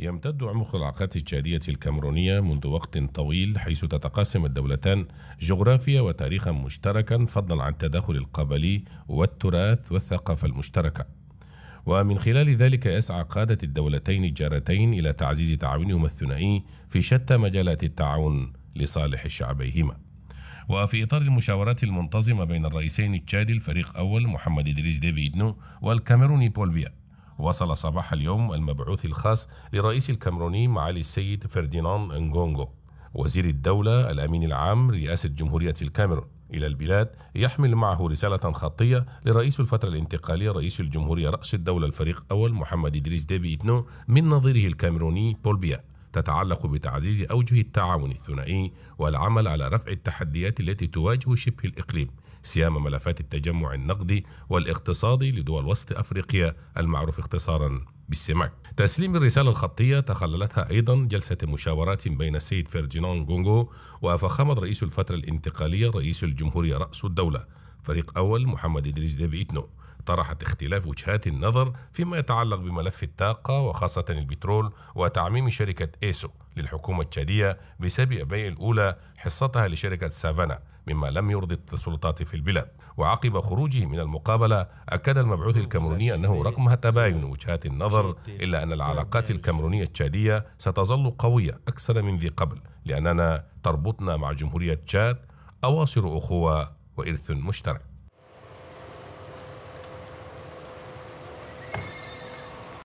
يمتد عمق العلاقات التجارية الكاميرونية منذ وقت طويل حيث تتقاسم الدولتان جغرافيا وتاريخا مشتركا فضلا عن التداخل القبلي والتراث والثقافة المشتركة ومن خلال ذلك يسعى قادة الدولتين الجارتين إلى تعزيز تعاونهما الثنائي في شتى مجالات التعاون لصالح شعبيهما وفي إطار المشاورات المنتظمة بين الرئيسين التشادي الفريق أول محمد إدريس ديبي إدنو والكاميروني بول بيا وصل صباح اليوم المبعوث الخاص لرئيس الكاميروني معالي السيد فرديناند انغونغو وزير الدولة الأمين العام رئاسة جمهورية الكاميرون إلى البلاد يحمل معه رسالة خطية لرئيس الفترة الانتقالية رئيس الجمهورية رأس الدولة الفريق أول محمد إدريس ديبي إتنو من نظيره الكاميروني بول بيا تتعلق بتعزيز أوجه التعاون الثنائي والعمل على رفع التحديات التي تواجه شبه الإقليم سيما ملفات التجمع النقدي والاقتصادي لدول وسط أفريقيا المعروف اختصارا بالسماك تسليم الرسالة الخطية تخللتها أيضا جلسة مشاورات بين السيد فيرجينان جونجو وفخامة رئيس الفترة الانتقالية رئيس الجمهورية رأس الدولة فريق أول محمد إدريس ديبي إتنو طرحت اختلاف وجهات النظر فيما يتعلق بملف الطاقة وخاصة البترول وتعميم شركة إيسو للحكومة التشادية بسبب بيع الأولى حصتها لشركة سافانا مما لم يرضي السلطات في البلاد وعقب خروجه من المقابلة أكد المبعوث الكاميروني أنه رغم تباين وجهات النظر إلا أن العلاقات الكاميرونية التشادية ستظل قوية أكثر من ذي قبل لأننا تربطنا مع جمهورية تشاد أواصر أخوة وإرث مشترك